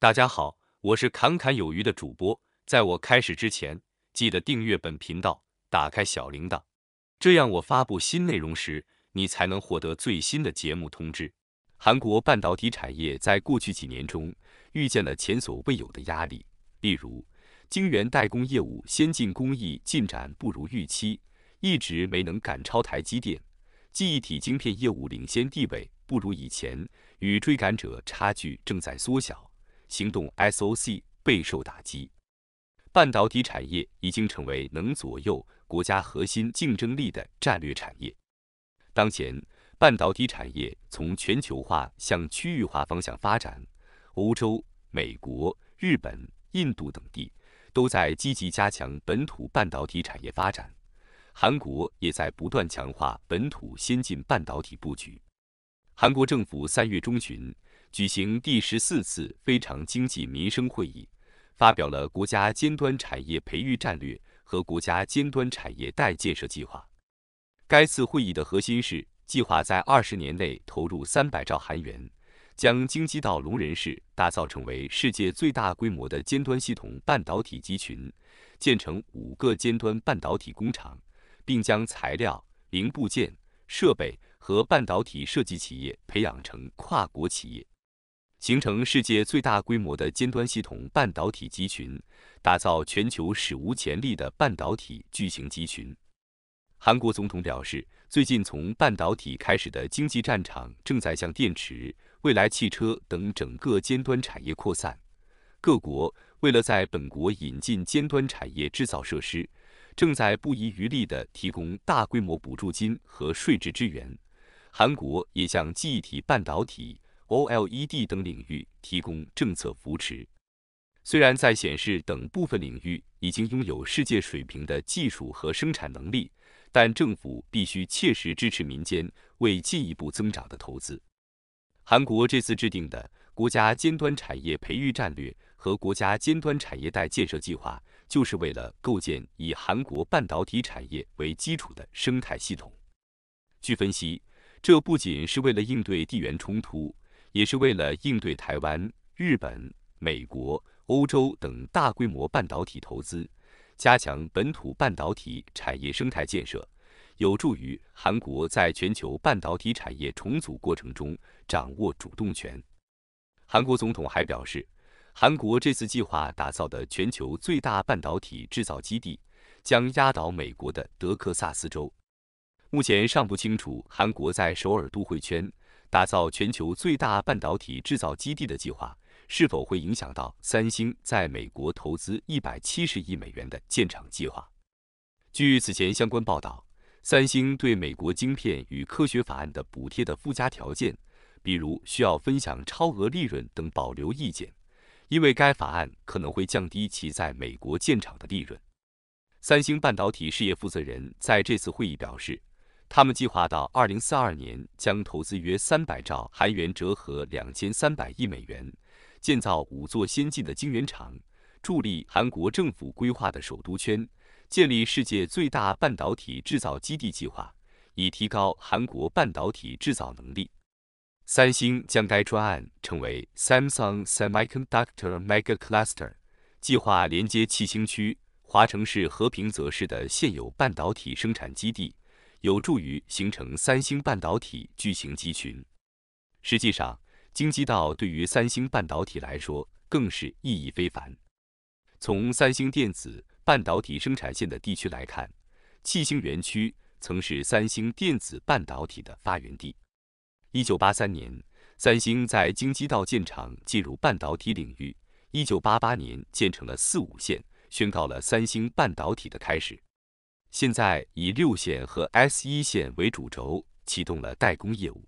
大家好，我是侃侃有余的主播。在我开始之前，记得订阅本频道，打开小铃铛，这样我发布新内容时，你才能获得最新的节目通知。韩国半导体产业在过去几年中遇见了前所未有的压力，例如晶圆代工业务先进工艺进展不如预期，一直没能赶超台积电；记忆体晶片业务领先地位不如以前，与追赶者差距正在缩小。行动 SOC 备受打击，半导体产业已经成为能左右国家核心竞争力的战略产业。当前，半导体产业从全球化向区域化方向发展，欧洲、美国、日本、印度等地都在积极加强本土半导体产业发展，韩国也在不断强化本土先进半导体布局。韩国政府三月中旬。举行第十四次非常经济民生会议，发表了国家尖端产业培育战略和国家尖端产业带建设计划。该次会议的核心是，计划在二十年内投入三百兆韩元，将京畿道龙仁市打造成为世界最大规模的尖端系统半导体集群，建成五个尖端半导体工厂，并将材料、零部件、设备和半导体设计企业培养成跨国企业。形成世界最大规模的尖端系统半导体集群，打造全球史无前例的半导体巨型集群。韩国总统表示，最近从半导体开始的经济战场正在向电池、未来汽车等整个尖端产业扩散。各国为了在本国引进尖端产业制造设施，正在不遗余力地提供大规模补助金和税制支援。韩国也向记忆体半导体。OLED 等领域提供政策扶持。虽然在显示等部分领域已经拥有世界水平的技术和生产能力，但政府必须切实支持民间为进一步增长的投资。韩国这次制定的国家尖端产业培育战略和国家尖端产业带建设计划，就是为了构建以韩国半导体产业为基础的生态系统。据分析，这不仅是为了应对地缘冲突。也是为了应对台湾、日本、美国、欧洲等大规模半导体投资，加强本土半导体产业生态建设，有助于韩国在全球半导体产业重组过程中掌握主动权。韩国总统还表示，韩国这次计划打造的全球最大半导体制造基地，将压倒美国的德克萨斯州。目前尚不清楚韩国在首尔都会圈。打造全球最大半导体制造基地的计划，是否会影响到三星在美国投资一百七十亿美元的建厂计划？据此前相关报道，三星对美国晶片与科学法案的补贴的附加条件，比如需要分享超额利润等，保留意见，因为该法案可能会降低其在美国建厂的利润。三星半导体事业负责人在这次会议表示。他们计划到2042年将投资约300兆韩元（折合2300亿美元），建造五座先进的晶圆厂，助力韩国政府规划的首都圈建立世界最大半导体制造基地计划，以提高韩国半导体制造能力。三星将该专案称为 Samsung Semiconductor Mega Cluster，计划连接七星区、华城市和平泽市的现有半导体生产基地。有助于形成三星半导体巨型集群。实际上，京畿道对于三星半导体来说更是意义非凡。从三星电子半导体生产线的地区来看，七星园区曾是三星电子半导体的发源地。一九八三年，三星在京畿道建厂，进入半导体领域。一九八八年，建成了四五线，宣告了三星半导体的开始。现在以六线和 S 一线为主轴，启动了代工业务。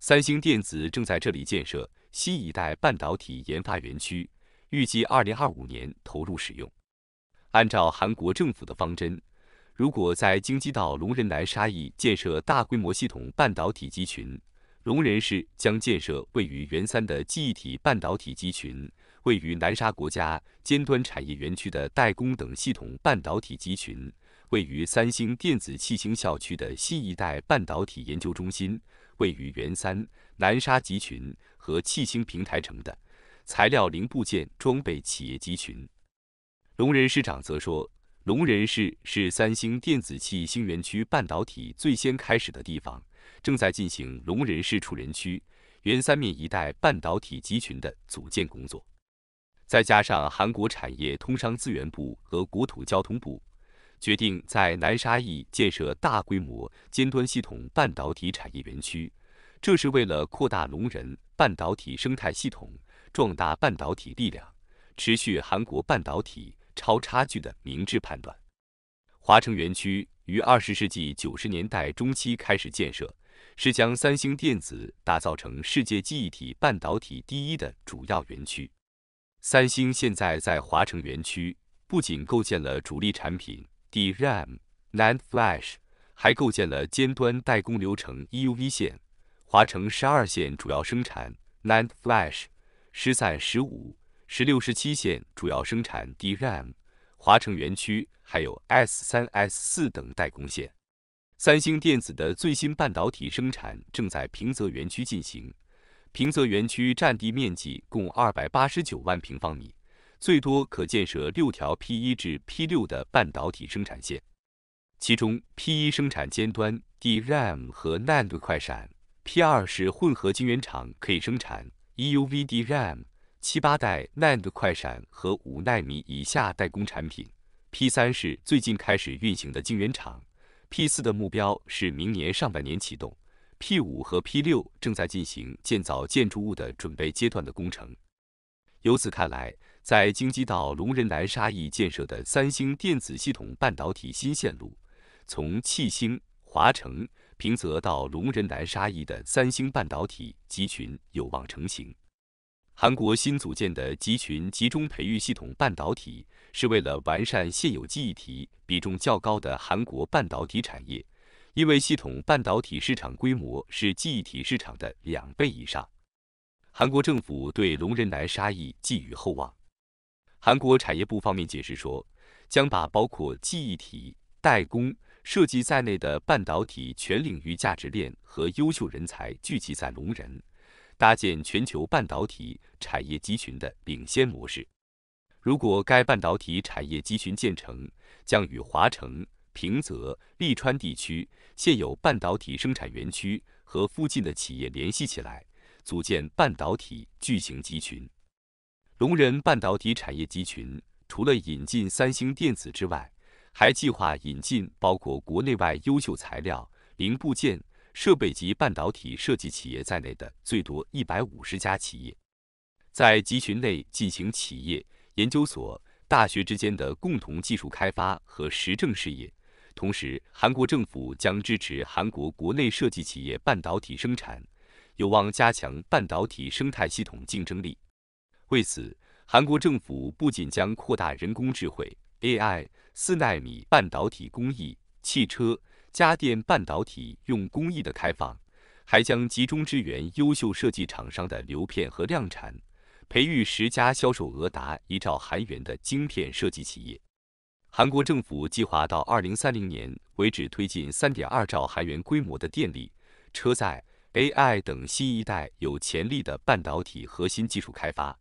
三星电子正在这里建设新一代半导体研发园区，预计二零二五年投入使用。按照韩国政府的方针，如果在京畿道龙仁南沙邑建设大规模系统半导体集群，龙仁市将建设位于元三的记忆体半导体集群，位于南沙国家尖端产业园区的代工等系统半导体集群。位于三星电子汽星校区的新一代半导体研究中心，位于原三南沙集群和汽星平台城的材料零部件装备企业集群。龙仁市长则说，龙仁市是三星电子器星园区半导体最先开始的地方，正在进行龙仁市储人区原三面一带半导体集群的组建工作。再加上韩国产业通商资源部和国土交通部。决定在南沙邑建设大规模尖端系统半导体产业园区，这是为了扩大龙仁半导体生态系统，壮大半导体力量，持续韩国半导体超差距的明智判断。华城园区于二十世纪九十年代中期开始建设，是将三星电子打造成世界记忆体半导体第一的主要园区。三星现在在华城园区不仅构建了主力产品。DRAM、NAND Flash 还构建了尖端代工流程 EUV 线，华城十二线主要生产 NAND Flash，十三、十五、十六、十七线主要生产 DRAM，华城园区还有 S 三、S 四等代工线。三星电子的最新半导体生产正在平泽园区进行，平泽园区占地面积共二百八十九万平方米。最多可建设六条 P 一至 P 六的半导体生产线，其中 P 一生产尖端 DRAM 和 NAND 快闪，P 二是混合晶圆厂，可以生产 EUV DRAM、七八代 NAND 快闪和五纳米以下代工产品，P 三是最近开始运行的晶圆厂，P 四的目标是明年上半年启动，P 五和 P 六正在进行建造建筑物的准备阶段的工程。由此看来。在京畿道龙仁南沙邑建设的三星电子系统半导体新线路，从气兴、华城、平泽到龙仁南沙邑的三星半导体集群有望成型。韩国新组建的集群集中培育系统半导体，是为了完善现有记忆体比重较高的韩国半导体产业，因为系统半导体市场规模是记忆体市场的两倍以上。韩国政府对龙仁南沙邑寄予厚望。韩国产业部方面解释说，将把包括记忆体代工、设计在内的半导体全领域价值链和优秀人才聚集在龙仁，搭建全球半导体产业集群的领先模式。如果该半导体产业集群建成，将与华城、平泽、利川地区现有半导体生产园区和附近的企业联系起来，组建半导体巨型集群。龙人半导体产业集群除了引进三星电子之外，还计划引进包括国内外优秀材料、零部件、设备及半导体设计企业在内的最多一百五十家企业，在集群内进行企业、研究所、大学之间的共同技术开发和实证事业。同时，韩国政府将支持韩国国内设计企业半导体生产，有望加强半导体生态系统竞争力。为此，韩国政府不仅将扩大人工智慧 AI、四纳米半导体工艺、汽车、家电半导体用工艺的开放，还将集中支援优秀设计厂商的流片和量产，培育十家销售额达一兆韩元的晶片设计企业。韩国政府计划到二零三零年为止，推进三点二兆韩元规模的电力、车载 AI 等新一代有潜力的半导体核心技术开发。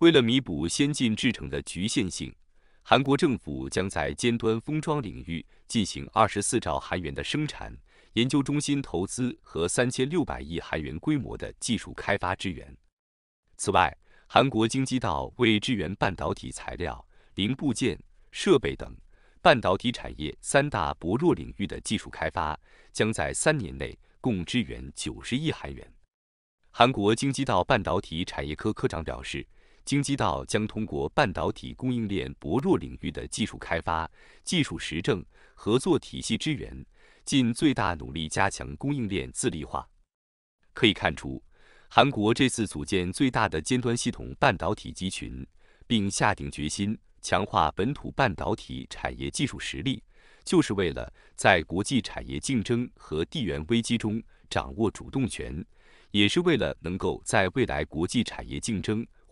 为了弥补先进制程的局限性，韩国政府将在尖端封装领域进行二十四兆韩元的生产研究中心投资和三千六百亿韩元规模的技术开发支援。此外，韩国京畿道为支援半导体材料、零部件、设备等半导体产业三大薄弱领域的技术开发，将在三年内共支援九十亿韩元。韩国京畿道半导体产业科科长表示。京畿道将通过半导体供应链薄弱领域的技术开发、技术实证合作体系支援，尽最大努力加强供应链自立化。可以看出，韩国这次组建最大的尖端系统半导体集群，并下定决心强化本土半导体产业技术实力，就是为了在国际产业竞争和地缘危机中掌握主动权，也是为了能够在未来国际产业竞争。